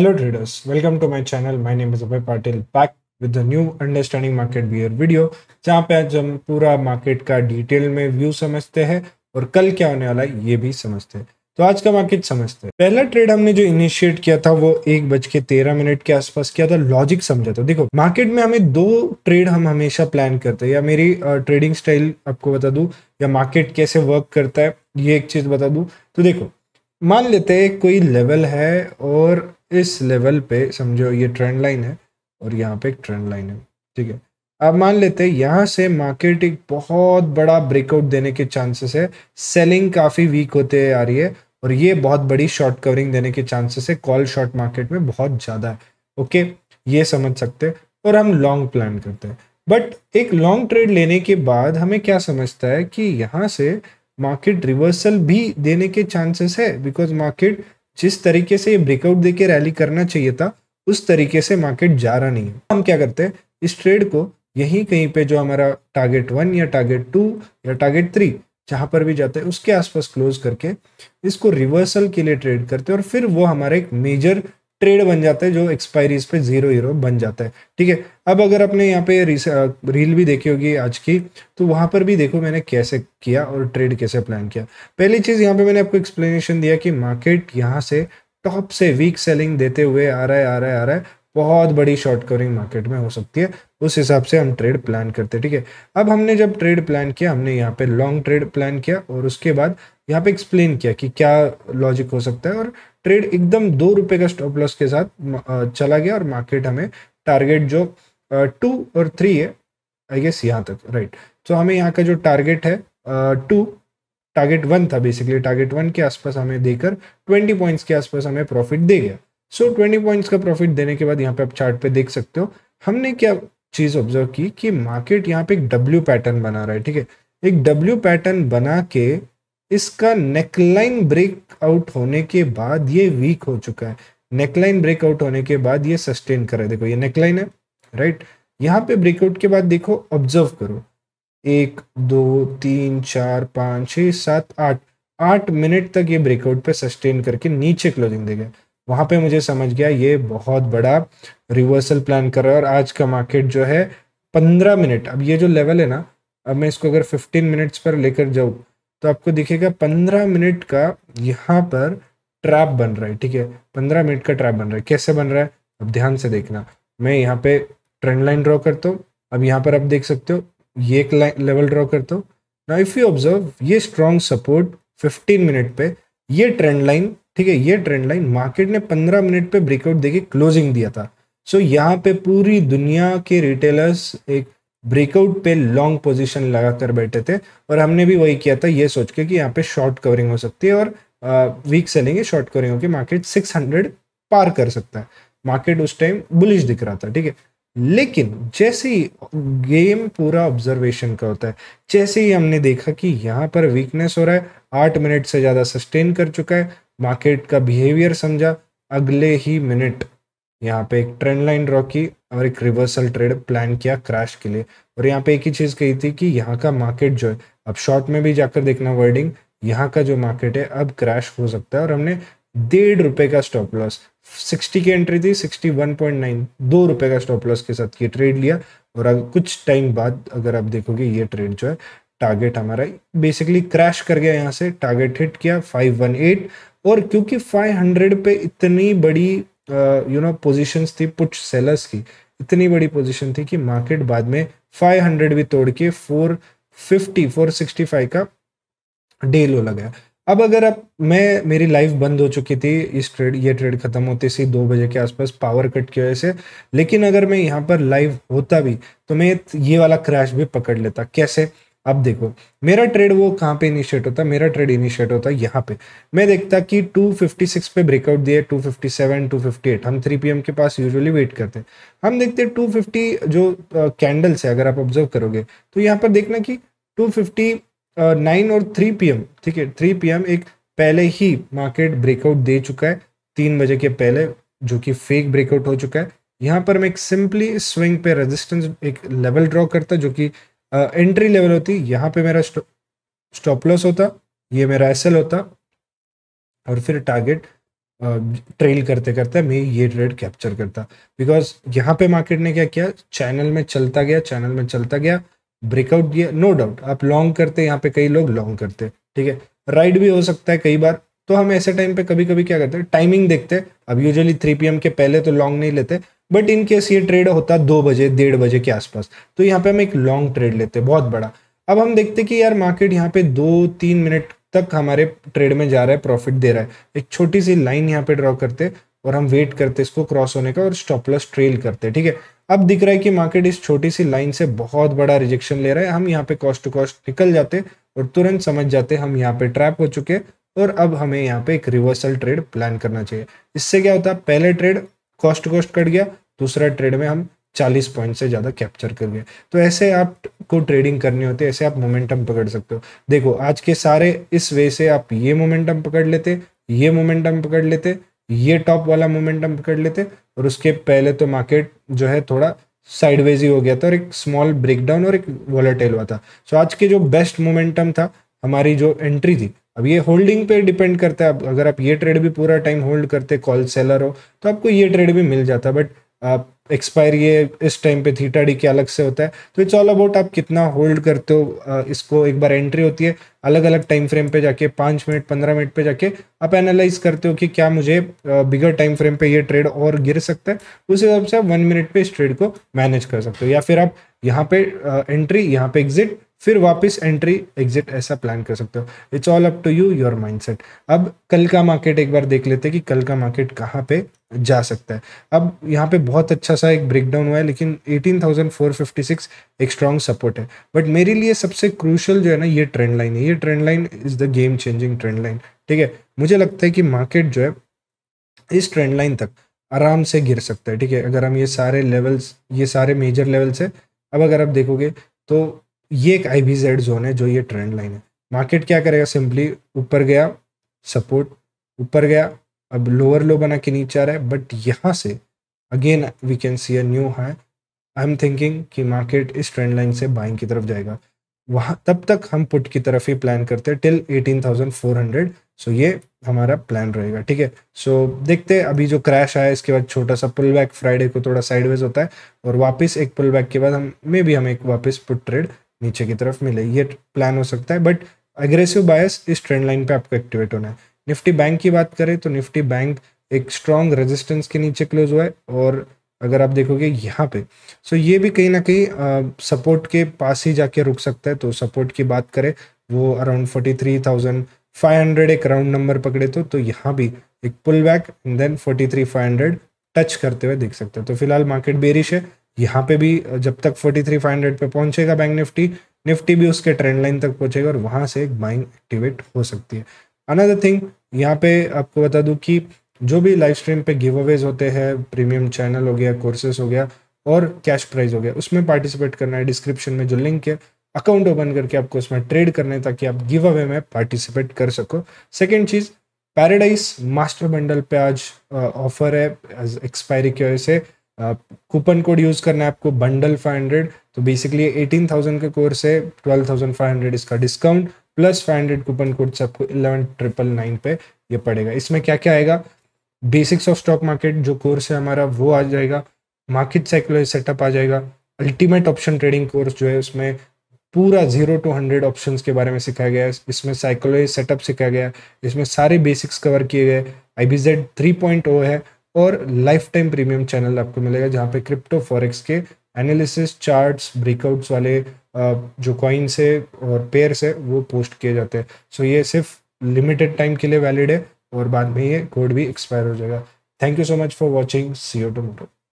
Hello traders, welcome to my channel. My name is Abhay Patil back with the new Understanding Market Beer video, जहाँ पे आज हम पूरा market का detail में व्यू समझते हैं और कल क्या होने वाला है ये भी समझते हैं तो आज का मार्केट समझते हैं पहला ट्रेड हमने जो इनिशिएट किया था वो एक बज के तेरह मिनट के आसपास किया था लॉजिक समझा था देखो मार्केट में हमें दो ट्रेड हम हमेशा प्लान करते हैं या मेरी ट्रेडिंग स्टाइल आपको बता दूं या मार्केट कैसे वर्क करता है ये एक चीज बता दूं तो देखो मान लेते हैं कोई लेवल है और इस लेवल पे समझो ये ट्रेंड लाइन है और यहाँ पे एक ट्रेंड लाइन है ठीक है अब मान लेते हैं यहाँ से मार्केट एक बहुत बड़ा ब्रेकआउट देने के चांसेस है सेलिंग काफ़ी वीक होते आ रही है और ये बहुत बड़ी शॉर्ट कवरिंग देने के चांसेस है कॉल शॉर्ट मार्केट में बहुत ज़्यादा है ओके ये समझ सकते हैं और हम लॉन्ग प्लान करते हैं बट एक लॉन्ग ट्रेड लेने के बाद हमें क्या समझता है कि यहाँ से मार्केट रिवर्सल भी देने के चांसेस है बिकॉज मार्केट जिस तरीके से ये ब्रेकआउट देके रैली करना चाहिए था उस तरीके से मार्केट जा रहा नहीं है हम क्या करते हैं इस ट्रेड को यहीं कहीं पे जो हमारा टारगेट वन या टारगेट टू या टारगेट थ्री जहाँ पर भी जाते हैं उसके आसपास क्लोज करके इसको रिवर्सल के लिए ट्रेड करते हैं और फिर वो हमारा एक मेजर ट्रेड बन जाता है जो एक्सपायरीज पे जीरो हीरो बन जाता है ठीक है अब अगर आपने यहाँ पे रील भी देखी होगी आज की तो वहां पर भी देखो मैंने कैसे किया और ट्रेड कैसे प्लान किया पहली चीज़ यहाँ पे मैंने आपको एक्सप्लेनेशन दिया कि मार्केट यहाँ से टॉप से वीक सेलिंग देते हुए आ रहा है आ रहा है आ रहा है बहुत बड़ी शॉर्ट कवरिंग मार्केट में हो सकती है उस हिसाब से हम ट्रेड प्लान करते हैं ठीक है अब हमने जब ट्रेड प्लान किया हमने यहाँ पे लॉन्ग ट्रेड प्लान किया और उसके बाद यहाँ पे एक्सप्लेन किया कि क्या लॉजिक हो सकता है और ट्रेड एकदम दो रुपए का स्टॉप लॉस के साथ चला गया और मार्केट हमें टारगेट जो टू और थ्री है आई गेस यहाँ तक राइट तो हमें यहाँ का जो टारगेट है टू टारगेट वन था बेसिकली टारगेट वन के आसपास हमें देकर ट्वेंटी पॉइंट्स के आसपास हमें प्रॉफिट दे गया सो ट्वेंटी पॉइंट्स का प्रॉफिट देने के बाद यहाँ पे आप चार्ट पे देख सकते हो हमने क्या चीज़ ऑब्जर्व की कि मार्केट यहाँ पे एक डब्ल्यू पैटर्न बना रहा है ठीक है एक डब्ल्यू पैटर्न बना के इसका नेकलाइन ब्रेक आउट होने के बाद ये वीक हो चुका है नेकलाइन ब्रेकआउट होने के बाद ये सस्टेन कर रहा है देखो ये नेकलाइन है राइट यहाँ पे ब्रेकआउट के बाद देखो ऑब्जर्व करो एक दो तीन चार पाँच छः सात आठ आठ मिनट तक ये ब्रेकआउट पे सस्टेन करके नीचे क्लोजिंग देगा वहां पे मुझे समझ गया ये बहुत बड़ा रिवर्सल प्लान कर रहा है और आज का मार्केट जो है पंद्रह मिनट अब ये जो लेवल है ना अब मैं इसको अगर फिफ्टीन मिनट्स पर लेकर जाऊँ तो आपको दिखेगा पंद्रह मिनट का यहाँ पर ट्रैप बन रहा है ठीक है पंद्रह मिनट का ट्रैप बन रहा है कैसे बन रहा है अब ध्यान से देखना मैं यहाँ पे ट्रेंड लाइन ड्रॉ करता हूँ अब यहाँ पर आप देख सकते हो ये एक लेवल ड्रॉ करता हूँ ना इफ़ यू ऑब्जर्व ये स्ट्रॉन्ग सपोर्ट फिफ्टीन मिनट पे ये ट्रेंड लाइन ठीक है ये ट्रेंड लाइन मार्केट ने पंद्रह मिनट पे ब्रेकआउट देके क्लोजिंग दिया था सो so, यहाँ पे पूरी दुनिया के रिटेलर्स एक ब्रेकआउट पे लॉन्ग पोजीशन लगा कर बैठे थे और हमने भी वही किया था ये सोच के कि यहाँ पे शॉर्ट कवरिंग हो सकती है और वीक सेलिंग है शॉर्ट कवरिंग होकर मार्केट 600 पार कर सकता है मार्केट उस टाइम बुलिश दिख रहा था ठीक है लेकिन जैसे ही गेम पूरा ऑब्जर्वेशन का होता है जैसे ही हमने देखा कि यहाँ पर वीकनेस हो रहा है आठ मिनट से ज़्यादा सस्टेन कर चुका है मार्केट का बिहेवियर समझा अगले ही मिनट यहाँ पे एक ट्रेंड लाइन ड्रॉ की और एक रिवर्सल ट्रेड प्लान किया क्रैश के लिए और यहाँ पे एक ही चीज़ कही थी कि यहाँ का मार्केट जो है अब शॉर्ट में भी जाकर देखना वर्डिंग यहाँ का जो मार्केट है अब क्रैश हो सकता है और हमने डेढ़ रुपए का स्टॉप लॉस सिक्सटी की एंट्री थी सिक्सटी वन पॉइंट नाइन दो रुपए का स्टॉप लॉस के साथ ये ट्रेड लिया और अगर कुछ टाइम बाद अगर आप देखोगे ये ट्रेड जो है टारगेट हमारा बेसिकली क्रैश कर गया यहाँ से टारगेट हिट किया फाइव वन एट और क्योंकि फाइव हंड्रेड पे इतनी बड़ी यू नो पोजीशंस थी पुट सेलर्स की इतनी बड़ी पोजीशन थी कि मार्केट बाद में 500 भी तोड़ के 450 465 का डे लो लगाया अब अगर अब मैं मेरी लाइफ बंद हो चुकी थी इस ट्रेड ये ट्रेड खत्म होते सी दो बजे के आसपास पावर कट की वजह से लेकिन अगर मैं यहाँ पर लाइव होता भी तो मैं ये वाला क्रैश भी पकड़ लेता कैसे अब देखो मेरा ट्रेड वो कहाँ पे इनिशिएट होता है मेरा ट्रेड इनिशिएट होता है यहाँ पे मैं देखता कि 256 पे ब्रेकआउट दिया 257 258 हम 3 पीएम के पास यूजुअली वेट करते हैं हम देखते हैं 250 जो कैंडल्स है अगर आप ऑब्जर्व करोगे तो यहाँ पर देखना कि 259 और 3 पीएम ठीक है थ्री पी एक पहले ही मार्केट ब्रेकआउट दे चुका है तीन बजे के पहले जो कि फेक ब्रेकआउट हो चुका है यहाँ पर मैं एक सिंपली स्विंग पे रेजिस्टेंस एक लेवल ड्रॉ करता जो कि एंट्री लेवल होती यहाँ पे मेरा स्टॉप लॉस होता ये मेरा एसएल होता और फिर टारगेट ट्रेल करते करते मैं ये ट्रेड कैप्चर करता बिकॉज यहाँ पे मार्केट ने क्या किया चैनल में चलता गया चैनल में चलता गया ब्रेकआउट दिया नो डाउट आप लॉन्ग करते यहाँ पे कई लोग लॉन्ग करते ठीक है राइड भी हो सकता है कई बार तो हम ऐसे टाइम पे कभी कभी क्या करते हैं टाइमिंग देखते हैं अब यूजुअली थ्री पी के पहले तो लॉन्ग नहीं लेते बट इन केस ये ट्रेड होता दो बजे डेढ़ बजे के आसपास तो यहाँ पे हम एक लॉन्ग ट्रेड लेते हैं बहुत बड़ा अब हम देखते कि यार मार्केट यहाँ पे दो तीन मिनट तक हमारे ट्रेड में जा रहा है प्रॉफिट दे रहा है एक छोटी सी लाइन यहाँ पे ड्रॉ करते और हम वेट करते इसको क्रॉस होने का और स्टॉपलस ट्रेल करते ठीक है अब दिख रहा है कि मार्केट इस छोटी सी लाइन से बहुत बड़ा रिजेक्शन ले रहा है हम यहाँ पे कॉस्ट टू कॉस्ट निकल जाते और तुरंत समझ जाते हम यहाँ पे ट्रैप हो चुके और अब हमें यहाँ पे एक रिवर्सल ट्रेड प्लान करना चाहिए इससे क्या होता है पहले ट्रेड कॉस्ट कॉस्ट कट गया दूसरा ट्रेड में हम 40 पॉइंट से ज़्यादा कैप्चर कर गए तो ऐसे आपको ट्रेडिंग करनी होती है ऐसे आप मोमेंटम पकड़ सकते हो देखो आज के सारे इस वे से आप ये मोमेंटम पकड़ लेते ये मोमेंटम पकड़ लेते ये टॉप वाला मोमेंटम पकड़ लेते और उसके पहले तो मार्केट जो है थोड़ा साइडवेज ही हो गया था और एक स्मॉल ब्रेकडाउन और एक वॉलेटेल हुआ था सो आज के जो बेस्ट मोमेंटम था हमारी जो एंट्री थी अब ये होल्डिंग पे डिपेंड करता है अगर आप ये ट्रेड भी पूरा टाइम होल्ड करते कॉल सेलर हो तो आपको ये ट्रेड भी मिल जाता है बट एक्सपायर ये इस टाइम पे थीटा डी के अलग से होता है तो इट्स ऑल अबाउट आप कितना होल्ड करते हो इसको एक बार एंट्री होती है अलग अलग टाइम फ्रेम पे जाके पाँच मिनट पंद्रह मिनट पे जाके आप एनालाइज करते हो कि क्या मुझे बिगर टाइम फ्रेम पे ये ट्रेड और गिर सकता है उस हिसाब से आप वन मिनट पे इस ट्रेड को मैनेज कर सकते हो या फिर आप यहाँ पे एंट्री यहाँ पे एग्जिट फिर वापस एंट्री एग्जिट ऐसा प्लान कर सकते हो it's all up to you your mindset अब कल का मार्केट एक बार देख लेते हैं कि कल का मार्केट कहाँ पे जा सकता है अब यहाँ पे बहुत अच्छा सा एक ब्रेकडाउन हुआ है लेकिन 18,456 एक स्ट्रॉन्ग सपोर्ट है बट मेरे लिए सबसे क्रूशल जो है ना ये ट्रेंड लाइन है ये trend line is the game changing trend line ठीक है मुझे लगता है कि मार्केट जो है इस ट्रेंड लाइन तक आराम से गिर सकता है ठीक है अगर हम ये सारे लेवल्स ये सारे मेजर लेवल्स है अब अगर आप देखोगे तो ये एक आई बी जेड जोन है जो ये ट्रेंड लाइन है मार्केट क्या करेगा सिंपली ऊपर गया सपोर्ट ऊपर गया अब लोअर लो बना के नीचे आ रहा है बट यहाँ से again we can see a new high I am thinking कि मार्केट इस ट्रेंड लाइन से बाइंग की तरफ जाएगा वहाँ तब तक हम पुट की तरफ ही प्लान करते हैं टिल हंड्रेड सो ये हमारा प्लान रहेगा ठीक है सो so, देखते हैं अभी जो क्रैश आया इसके बाद छोटा सा पुल बैक फ्राइडे को थोड़ा साइडवेज होता है और वापस एक पुल बैक के बाद हम मे भी हम एक वापस पुट ट्रेड नीचे की तरफ मिले ये प्लान हो सकता है बट अग्रेसिव बायस इस ट्रेंड लाइन पे आपको एक्टिवेट होना है निफ्टी बैंक की बात करें तो निफ्टी बैंक एक स्ट्रॉन्ग रेजिस्टेंस के नीचे क्लोज हुआ है और अगर आप देखोगे यहाँ पे सो ये भी कहीं ना कहीं सपोर्ट के पास ही जाके रुक सकता है तो सपोर्ट की बात करें वो around forty three thousand five hundred एक राउंड नंबर पकड़े तो तो यहाँ भी एक pull back then forty three five hundred touch करते हुए देख सकते हो तो फिलहाल मार्केट बेरिश है यहाँ पे भी जब तक फोर्टी थ्री फाइव हंड्रेड पे पहुंचेगा बैंक निफ्टी निफ्टी भी उसके ट्रेंड लाइन तक पहुंचेगा और वहां से एक बाइंग एक्टिवेट हो सकती है अनदर थिंग यहाँ पे आपको बता दू कि जो भी लाइव स्ट्रीम पे गिव अवेज होते हैं प्रीमियम चैनल हो गया कोर्सेस हो गया और कैश प्राइज हो गया उसमें पार्टिसिपेट करना है डिस्क्रिप्शन में जो लिंक है अकाउंट ओपन करके आपको उसमें ट्रेड करना है ताकि आप गिव अवे में पार्टिसिपेट कर सको सेकेंड चीज़ पैराडाइज मास्टर बंडल पे आज ऑफर है एक्सपायरी की वजह से कूपन कोड यूज़ करना है आपको बंडल 500 तो बेसिकली 18,000 का कोर्स है 12,500 इसका डिस्काउंट प्लस 500 कूपन कोड से आपको इलेवन ट्रिपल नाइन पे ये पड़ेगा इसमें क्या क्या आएगा बेसिक्स ऑफ स्टॉक मार्केट जो कोर्स है हमारा वो आ जाएगा मार्केट साइकोलॉजी सेटअप आ जाएगा अल्टीमेट ऑप्शन ट्रेडिंग कोर्स जो है उसमें पूरा जीरो टू हंड्रेड ऑप्शंस के बारे में सिखाया गया है इसमें साइकोलॉजी सेटअप सिखाया गया है इसमें सारे बेसिक्स कवर किए गए I B Z three point O है और लाइफ टाइम प्रीमियम चैनल आपको मिलेगा जहाँ पे क्रिप्टो फॉरेक्स के एनालिसिस चार्ट्स ब्रेकआउट्स वाले जो कॉइन्स है और पेयर्स है वो पोस्ट किए जाते हैं सो ये सिर्फ लिमिटेड टाइम के लिए वैलिड है और बाद में ये कोड भी एक्सपायर हो जाएगा thank you so much for watching C O to